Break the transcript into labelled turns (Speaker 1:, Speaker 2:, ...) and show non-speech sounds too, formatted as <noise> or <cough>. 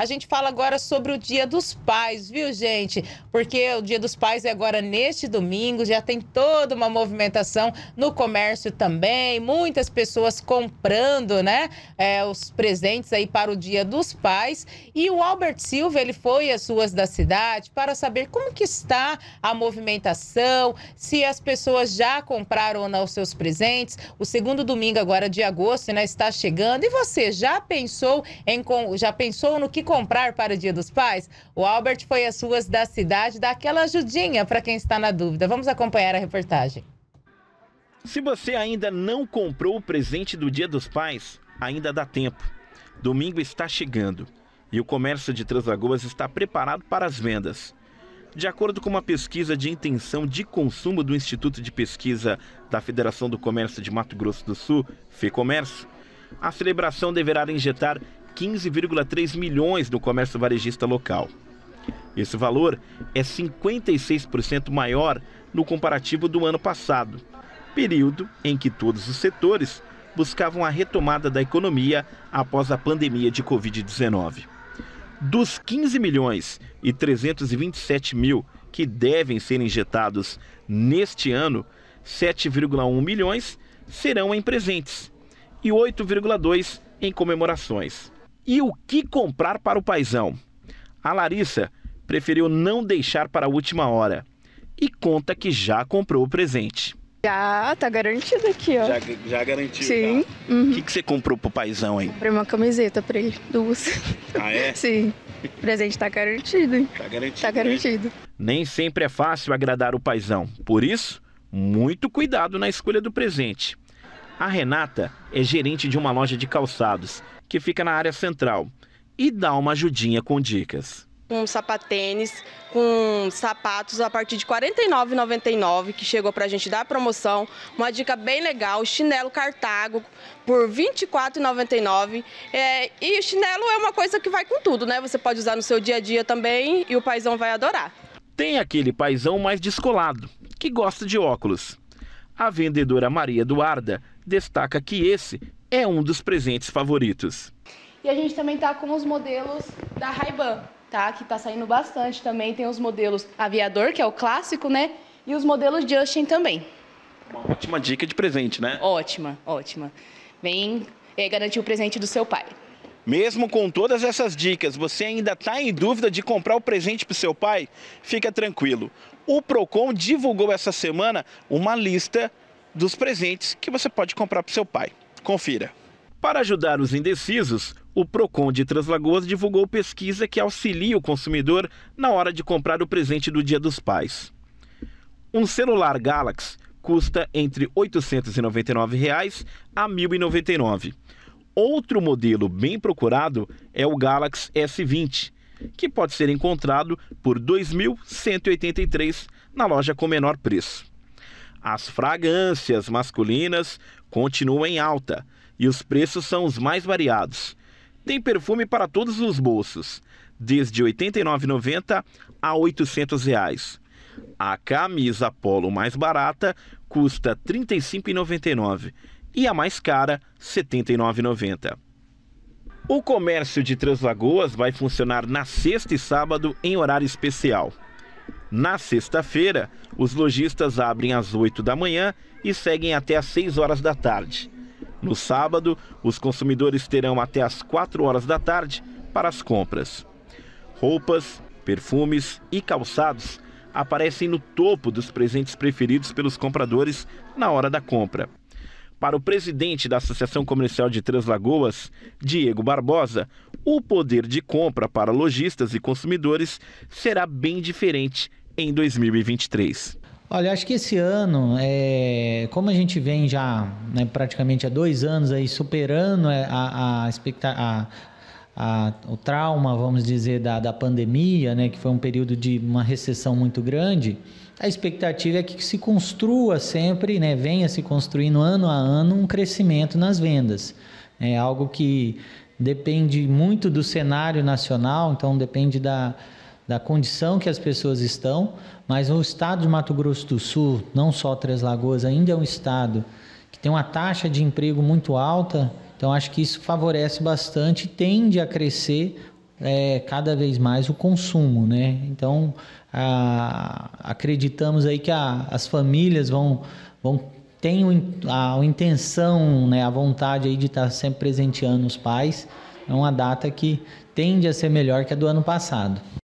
Speaker 1: A gente fala agora sobre o Dia dos Pais, viu, gente? Porque o Dia dos Pais é agora neste domingo, já tem toda uma movimentação no comércio também, muitas pessoas comprando, né, é, os presentes aí para o Dia dos Pais. E o Albert Silva, ele foi às ruas da cidade para saber como que está a movimentação, se as pessoas já compraram ou não os seus presentes. O segundo domingo agora de agosto, né, está chegando. E você já pensou em já pensou no que comprar para o Dia dos Pais? O Albert foi às ruas da cidade dar aquela ajudinha para quem está na dúvida. Vamos acompanhar a reportagem.
Speaker 2: Se você ainda não comprou o presente do Dia dos Pais, ainda dá tempo. Domingo está chegando e o comércio de Translagoas está preparado para as vendas. De acordo com uma pesquisa de intenção de consumo do Instituto de Pesquisa da Federação do Comércio de Mato Grosso do Sul, FEComércio, a celebração deverá injetar 15,3 milhões no comércio varejista local. Esse valor é 56% maior no comparativo do ano passado, período em que todos os setores buscavam a retomada da economia após a pandemia de Covid-19. Dos 15 milhões e 327 mil que devem ser injetados neste ano, 7,1 milhões serão em presentes e 8,2 em comemorações. E o que comprar para o paizão? A Larissa preferiu não deixar para a última hora e conta que já comprou o presente.
Speaker 1: Já, tá garantido aqui, ó. Já,
Speaker 2: já garantiu, Sim. O uhum. que, que você comprou pro paizão, hein? Comprei
Speaker 1: uma camiseta pra ele, duas. Ah, é? <laughs> Sim. O presente tá garantido, hein? Tá
Speaker 2: garantido. Tá né? garantido. Né? Nem sempre é fácil agradar o paizão. Por isso, muito cuidado na escolha do presente. A Renata é gerente de uma loja de calçados que fica na área central e dá uma ajudinha com dicas.
Speaker 1: Um sapatênis, com sapatos a partir de R$ 49,99, que chegou para a gente dar promoção. Uma dica bem legal, chinelo Cartago por R$ 24,99. É, e o chinelo é uma coisa que vai com tudo, né? Você pode usar no seu dia a dia também e o paizão vai adorar.
Speaker 2: Tem aquele paizão mais descolado, que gosta de óculos. A vendedora Maria Eduarda destaca que esse é um dos presentes favoritos.
Speaker 1: E a gente também está com os modelos da Ray-Ban, tá? Que está saindo bastante também. Tem os modelos Aviador, que é o clássico, né? E os modelos Justin também.
Speaker 2: Uma ótima dica de presente, né? Ótima, ótima.
Speaker 1: Vem é, garantir o presente do seu pai.
Speaker 2: Mesmo com todas essas dicas, você ainda está em dúvida de comprar o presente para o seu pai? Fica tranquilo. O Procon divulgou essa semana uma lista dos presentes que você pode comprar para seu pai. Confira. Para ajudar os indecisos, o Procon de Traslagoas divulgou pesquisa que auxilia o consumidor na hora de comprar o presente do Dia dos Pais. Um celular Galaxy custa entre R$ 899 reais a R$ 1.099. Outro modelo bem procurado é o Galaxy S20, que pode ser encontrado por R$ 2.183 na loja com menor preço. As fragrâncias masculinas continuam em alta e os preços são os mais variados. Tem perfume para todos os bolsos, desde R$ 89,90 a R$ 800. Reais. A camisa polo mais barata custa R$ 35,99 e a mais cara R$ 79,90. O comércio de Translagoas vai funcionar na sexta e sábado em horário especial. Na sexta-feira, os lojistas abrem às 8 da manhã e seguem até às 6 horas da tarde. No sábado, os consumidores terão até às 4 horas da tarde para as compras. Roupas, perfumes e calçados aparecem no topo dos presentes preferidos pelos compradores na hora da compra. Para o presidente da Associação Comercial de Três Lagoas, Diego Barbosa, o poder de compra para lojistas e consumidores será bem diferente em 2023?
Speaker 3: Olha, acho que esse ano, é, como a gente vem já né, praticamente há dois anos aí superando é, a, a, a, a o trauma, vamos dizer, da, da pandemia, né, que foi um período de uma recessão muito grande, a expectativa é que se construa sempre, né, venha se construindo ano a ano um crescimento nas vendas. É algo que depende muito do cenário nacional, então depende da, da condição que as pessoas estão, mas o estado de Mato Grosso do Sul, não só Três Lagoas, ainda é um estado que tem uma taxa de emprego muito alta, então acho que isso favorece bastante, tende a crescer é, cada vez mais o consumo, né? Então a, acreditamos aí que a, as famílias vão, vão tem a, a intenção, né, a vontade aí de estar tá sempre presenteando os pais. É uma data que tende a ser melhor que a do ano passado.